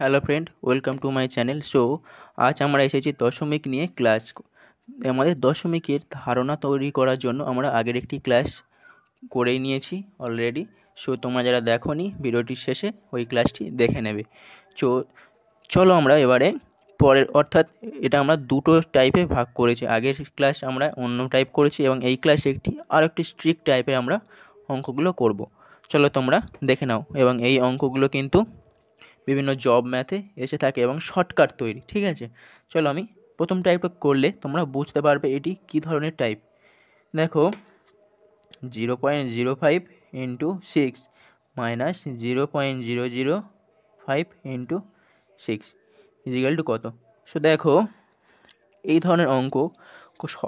hello friend welcome to my channel so আজ আমরা এসেছি দশমিক নিয়ে ক্লাস আমাদের দশমিকের ধারণা তৈরি করার জন্য আমরা আগের একটি ক্লাস করেই নিয়েছি অলরেডি সো তোমরা যারা দেখো নি ভিডিওটির শেষে ওই ক্লাসটি দেখে নেবে চো চলো আমরা এবারে পরের অর্থাৎ এটা আমরা দুটো টাইপে ভাগ করেছি আগের ক্লাস আমরা অন্য টাইপ করেছি এবং এই ক্লাসে একটি আর একটি স্ট্রিক্ট টাইপে আমরা অঙ্কগুলো করব চলো তোমরা দেখে নাও এবং এই অঙ্কগুলো কিন্তু বিভিন্ন জব ম্যাথে এসে থাকে এবং শর্টকাট তৈরি ঠিক আছে চলো আমি প্রথম টাইপটা করলে তোমরা বুঝতে পারবে এটি কি ধরনের টাইপ দেখো zero point zero five into six minus zero point zero zero five into six equal to কত সো দেখো এই ধরনের অঙ্ক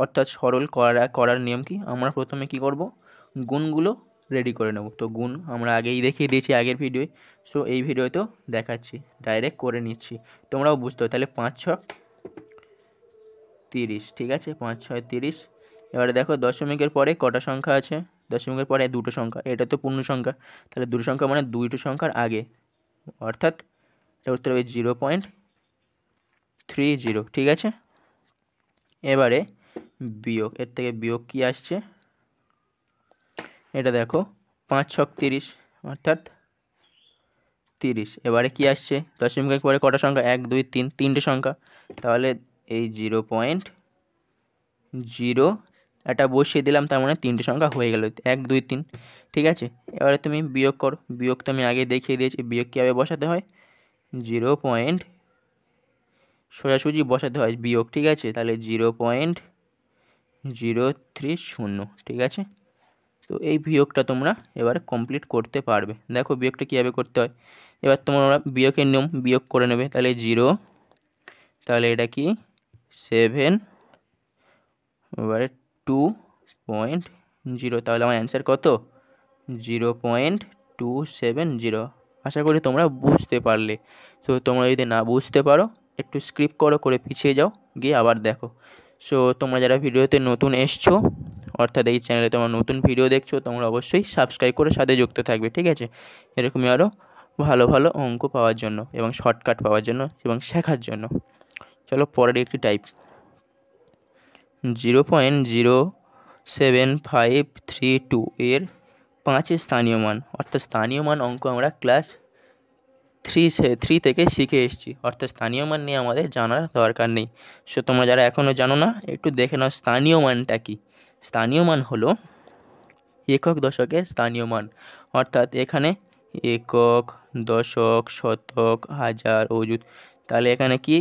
অর্থাৎ সরল করার করার নিয়ম কি আমরা প্রথমে কি করব গুণগুলো রেডি করে নেব তো গুণ আমরা আগেই দেখিয়ে দিয়েছি আগের ভিডিও সো এই তো দেখাচ্ছি ডাইরেক্ট করে নিচ্ছি তোমরাও বুঝতে হবে তাহলে পাঁচ ছ তিরিশ ঠিক আছে পাঁচ ছয় তিরিশ এবারে দেখো দশমিকের পরে কটা সংখ্যা আছে দশমিকের পরে দুটো সংখ্যা এটা তো পূর্ণ সংখ্যা তাহলে দুটো সংখ্যা মানে দুইটো সংখ্যার আগে অর্থাৎ এটা উত্তর হবে জিরো পয়েন্ট থ্রি জিরো ঠিক আছে এবারে বিয়োগ এর থেকে বিয়োগ কি আসছে এটা দেখো পাঁচ ছক তিরিশ অর্থাৎ তিরিশ এবারে কি আসছে দশমিক পরে কটা সংখ্যা এক দুই তিন তিনটে সংখ্যা তাহলে এই জিরো পয়েন্ট জিরো একটা বসিয়ে দিলাম তার মানে তিনটে সংখ্যা হয়ে গেল এক দুই তিন ঠিক আছে এবারে তুমি বিয়োগ করো বিয়োগ তো আমি আগে দেখিয়ে দিয়েছি বিয়োগ কীভাবে বসাতে হয় জিরো পয়েন্ট সোজাসুজি বসাতে হয় বিয়োগ ঠিক আছে তাহলে জিরো পয়েন্ট জিরো থ্রি শূন্য ঠিক আছে তো এই বিয়োগটা তোমরা এবার কমপ্লিট করতে পারবে দেখো বিয়োগটা কীভাবে করতে হয় এবার তোমরা বিয়োগের নিয়ম বিয়োগ করে নেবে তাহলে জিরো তাহলে এটা কি সেভেন এবারে টু পয়েন্ট জিরো তাহলে আমার অ্যান্সার কত zero point two seven zero আশা করি তোমরা বুঝতে পারলে তো তোমরা যদি না বুঝতে পারো একটু স্ক্রিপ্ট করো করে পিছিয়ে যাও গিয়ে আবার দেখো সো তোমরা যারা ভিডিওতে নতুন এসছো অর্থাৎ এই চ্যানেলে তোমার নতুন ভিডিও দেখছো তোমরা অবশ্যই সাবস্ক্রাইব করে সাথে যুক্ত থাকবে ঠিক আছে এরকমই আরও ভালো ভালো অঙ্ক পাওয়ার জন্য এবং শর্টকাট পাওয়ার জন্য এবং শেখার জন্য চলো পরের একটি type zero point zero seven five three two এর পাঁচে স্থানীয় মান অর্থাৎ স্থানীয় মান অঙ্ক আমরা ক্লাস থ্রি থ্রি থেকে শিখে এসেছি অর্থাৎ স্থানীয় মান নিয়ে আমাদের জানার দরকার নেই সো তোমরা যারা এখনও জানো না একটু দেখে নাও স্থানীয় মানটা কী স্থানীয় মান হলো একক দশকের স্থানীয় মান অর্থাৎ এখানে একক দশক শতক হাজার অযুত তাহলে এখানে কি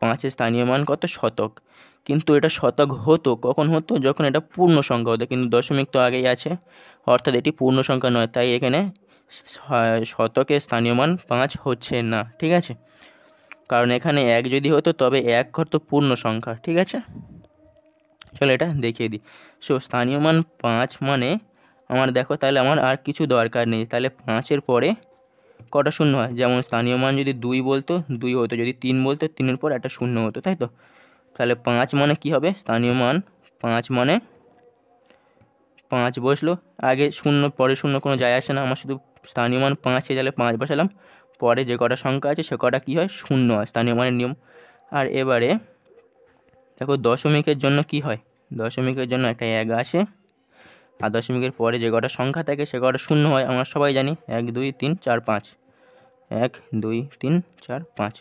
পাঁচের স্থানীয় মান কত শতক কিন্তু এটা শতক হতো কখন হতো যখন এটা পূর্ণ সংখ্যা হতো কিন্তু দশমিক তো আগেই আছে অর্থাৎ এটি পূর্ণ সংখ্যা নয় তাই এখানে শতকের স্থানীয় মান পাঁচ হচ্ছে না ঠিক আছে কারণ এখানে এক যদি হতো তবে এক ঘর তো পূর্ণ সংখ্যা ঠিক আছে চলো এটা দেখিয়ে দিই সো স্থানীয় মান পাঁচ মানে আমার দেখো তাহলে আমার আর কিছু দরকার নেই তাহলে পাঁচের পরে কটা শূন্য হয় যেমন স্থানীয় মান যদি দুই বলতো দুই হতো যদি তিন বলতো তিনের পর একটা শূন্য হতো তাই তো তাহলে পাঁচ মানে কি হবে স্থানীয় মান পাঁচ মানে পাঁচ বসলো আগে শূন্য পরে শূন্য কোনো যায় আসে না আমার শুধু স্থানীয় মান পাঁচে তাহলে পাঁচ বসালাম পরে যে কটা সংখ্যা আছে সে কটা কী হয় শূন্য হয় স্থানীয় মানের নিয়ম আর এবারে দেখো দশমিকের জন্য কি হয় দশমিকের জন্য একটা এক আসে আর দশমিকের পরে যে কটা সংখ্যা থাকে সে কটা শূন্য হয় আমরা সবাই জানি এক দুই তিন চার পাঁচ এক দুই তিন চার পাঁচ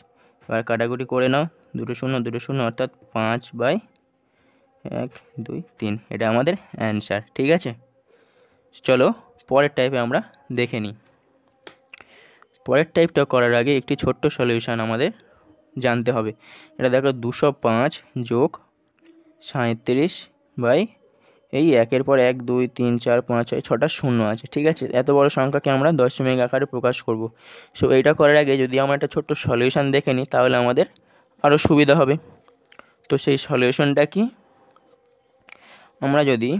এবার কাটাকুটি করে নাও দুটো শূন্য দুটো শূন্য অর্থাৎ পাঁচ বাই এক দুই তিন এটা আমাদের অ্যান্সার ঠিক আছে চলো পরের টাইপে আমরা দেখে নিই পরের টাইপটা করার আগে একটি ছোট্ট সলিউশান আমাদের জানতে হবে এটা দেখো দুশো পাঁচ যোগ সাঁত্রিশ বাই এই একের পর এক দুই তিন চার পাঁচ ছয় ছটা শূন্য আছে ঠিক আছে এত বড় সংখ্যাকে আমরা দশমিক আকারে প্রকাশ করব সো এইটা করার আগে যদি আমরা একটা ছোট্ট সলিউশান দেখে নিই তাহলে আমাদের আরও সুবিধা হবে তো সেই সলিউশনটা কি আমরা যদি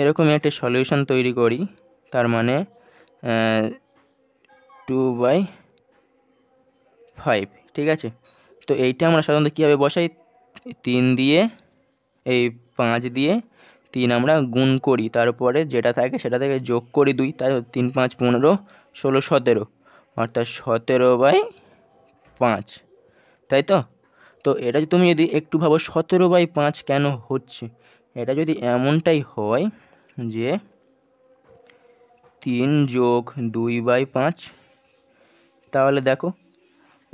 এরকম একটা সলিউশন তৈরি করি তার মানে টু বাই ফাইভ ঠিক আছে তো এইটা আমরা সাধারণত কীভাবে বসাই তিন দিয়ে এই পাঁচ দিয়ে তিন আমরা গুণ করি তারপরে যেটা থাকে সেটা থেকে যোগ করি দুই তাই তিন পাঁচ পনেরো ষোলো সতেরো অর্থাৎ সতেরো বাই পাঁচ তাই তো তো এটা তুমি যদি একটু ভাবো সতেরো বাই পাঁচ কেন হচ্ছে এটা যদি এমনটাই হয় যে তিন যোগ দুই বাই পাঁচ তাহলে দেখো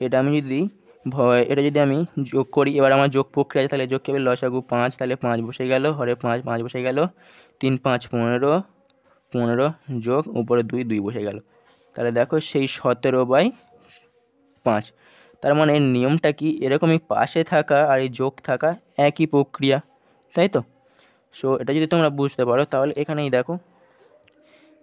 এটা আমি যদি এটা যদি আমি যোগ করি এবার আমার যোগ প্রক্রিয়া আছে তাহলে যোগ কেবল লসাগু পাঁচ তাহলে পাঁচ বসে গেল হরে পাঁচ পাঁচ বসে গেল তিন পাঁচ পনেরো পনেরো যোগ উপরে দুই দুই বসে গেল তাহলে দেখো সেই সতেরো বাই পাঁচ তার মানে এর নিয়মটা কি এরকমই পাশে থাকা আর এই যোগ থাকা একই প্রক্রিয়া তাই তো সো এটা যদি তোমরা বুঝতে পারো তাহলে এখানেই দেখো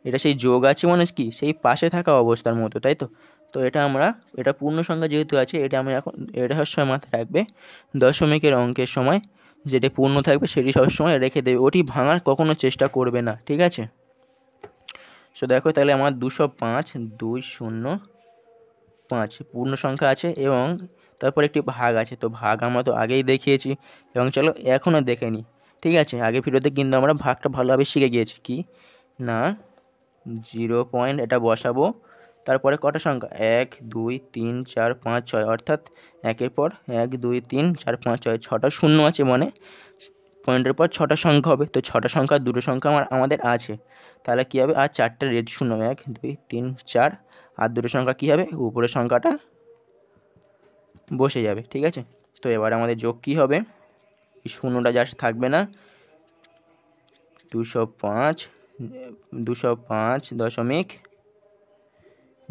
এটা সেই যোগ আছে মানে কি সেই পাশে থাকা অবস্থার মতো তাই তো তো এটা আমরা এটা পূর্ণ সংখ্যা যেহেতু আছে এটা আমরা এখন এটা সবসময় মাথায় রাখবে দশমিকের অঙ্কের সময় যেটি পূর্ণ থাকবে সেটি সবসময় রেখে দেবে ওটি ভাঙার কখনো চেষ্টা করবে না ঠিক আছে সো দেখো তাহলে আমার দুশো পাঁচ দুই শূন্য পাঁচ পূর্ণ সংখ্যা আছে এবং তারপর একটি ভাগ আছে তো ভাগ আমরা তো আগেই দেখিয়েছি এবং চলো এখনও দেখে নি ঠিক আছে আগে ফিরোতে কিন্তু আমরা ভাগটা ভালোভাবে শিখে গিয়েছি কি না জিরো পয়েন্ট এটা বসাবো তারপরে কটা সংখ্যা এক দুই তিন চার পাঁচ ছয় অর্থাৎ একের পর এক দুই তিন চার পাঁচ ছয় ছটা শূন্য আছে মানে পয়েন্টের পর ছটা সংখ্যা হবে তো ছটা সংখ্যা দুটো সংখ্যা আমার আমাদের আছে তাহলে কী হবে আর চারটে রেড শূন্য এক দুই তিন চার আর দুটো সংখ্যা কী হবে উপরের সংখ্যাটা বসে যাবে ঠিক আছে তো এবার আমাদের যোগ কী হবে শূন্যটা জাস্ট থাকবে না দুশো পাঁচ দুশো পাঁচ দশমিক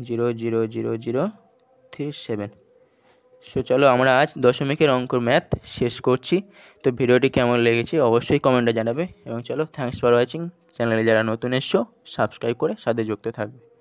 zero zero zero zero three seven so চলো আমরা আজ দশমিকের অঙ্কর ম্যাথ শেষ করছি তো ভিডিওটি কেমন লেগেছে অবশ্যই কমেন্টে জানাবে এবং চলো থ্যাংকস ফর ওয়াচিং চ্যানেলে যারা নতুন এসছো সাবস্ক্রাইব করে সাথে যুক্ত থাকবে